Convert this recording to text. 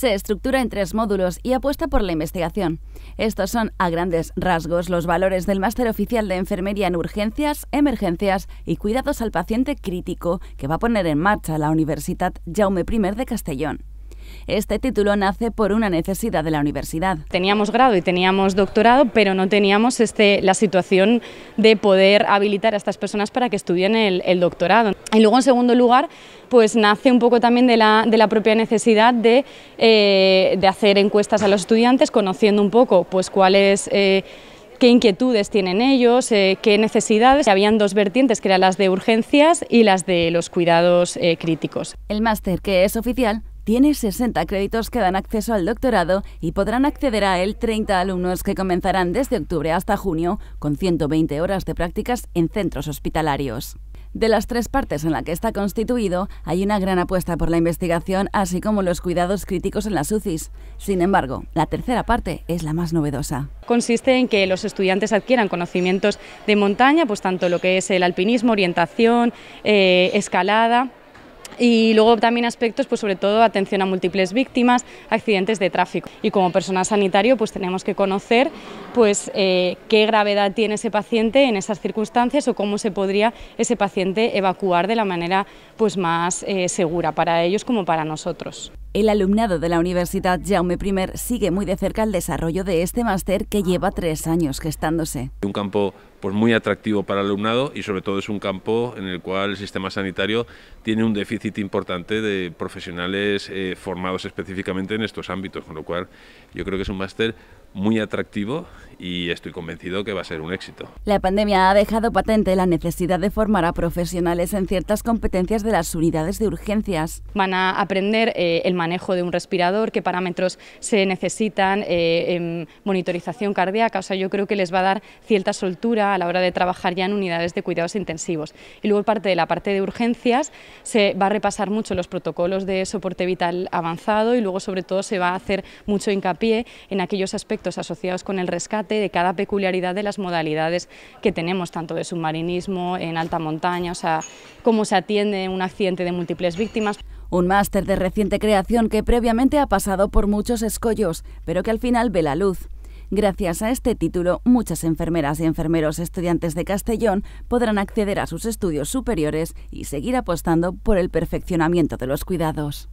se estructura en tres módulos y apuesta por la investigación. Estos son, a grandes rasgos, los valores del máster oficial de enfermería en urgencias, emergencias y cuidados al paciente crítico que va a poner en marcha la Universidad Jaume I de Castellón. Este título nace por una necesidad de la universidad. Teníamos grado y teníamos doctorado, pero no teníamos este, la situación de poder habilitar a estas personas para que estudien el, doctorado. Y luego, en segundo lugar, pues nace un poco también de la, propia necesidad eh, de, hacer encuestas a los estudiantes, conociendo un poco pues cuáles... Eh, qué inquietudes tienen ellos, eh, qué necesidades. Habían dos vertientes, que eran las de urgencias y las de los cuidados críticos. El máster, que es oficial, tiene 60 créditos que dan acceso al doctorado y podrán acceder a él 30 alumnos que comenzarán desde octubre hasta junio con 120 horas de prácticas en centros hospitalarios. De las tres partes en la que está constituido, hay una gran apuesta por la investigación, así como los cuidados críticos en las UCIs. Sin embargo, la tercera parte es la más novedosa. Consiste en que los estudiantes adquieran conocimientos de montaña, pues tanto lo que es el alpinismo, orientación, eh, escalada y luego también aspectos, pues sobre todo atención a múltiples víctimas, accidentes de tráfico. Y como persona sanitario, pues tenemos que conocer pues, eh, qué gravedad tiene ese paciente en esas circunstancias o cómo se podría ese paciente evacuar de la manera pues, más eh, segura para ellos como para nosotros. El alumnado de la Universidad Jaume I sigue muy de cerca el desarrollo de este máster que lleva tres años gestándose. Un campo pues muy atractivo para el alumnado y sobre todo es un campo en el cual el sistema sanitario tiene un déficit importante de profesionales eh, formados específicamente en estos ámbitos, con lo cual yo creo que es un máster muy atractivo y estoy convencido que va a ser un éxito. La pandemia ha dejado patente la necesidad de formar a profesionales en ciertas competencias de las unidades de urgencias. Van a aprender eh, el manejo de un respirador, qué parámetros se necesitan, eh, em, monitorización cardíaca, o sea, yo creo que les va a dar cierta soltura a la hora de trabajar ya en unidades de cuidados intensivos. Y luego parte de la parte de urgencias se va a repasar mucho los protocolos de soporte vital avanzado y luego sobre todo se va a hacer mucho hincapié en aquellos aspectos asociados con el rescate de cada peculiaridad de las modalidades que tenemos, tanto de submarinismo, en alta montaña, o sea, cómo se atiende un accidente de múltiples víctimas. Un máster de reciente creación que previamente ha pasado por muchos escollos, pero que al final ve la luz. Gracias a este título, muchas enfermeras y enfermeros estudiantes de Castellón podrán acceder a sus estudios superiores y seguir apostando por el perfeccionamiento de los cuidados.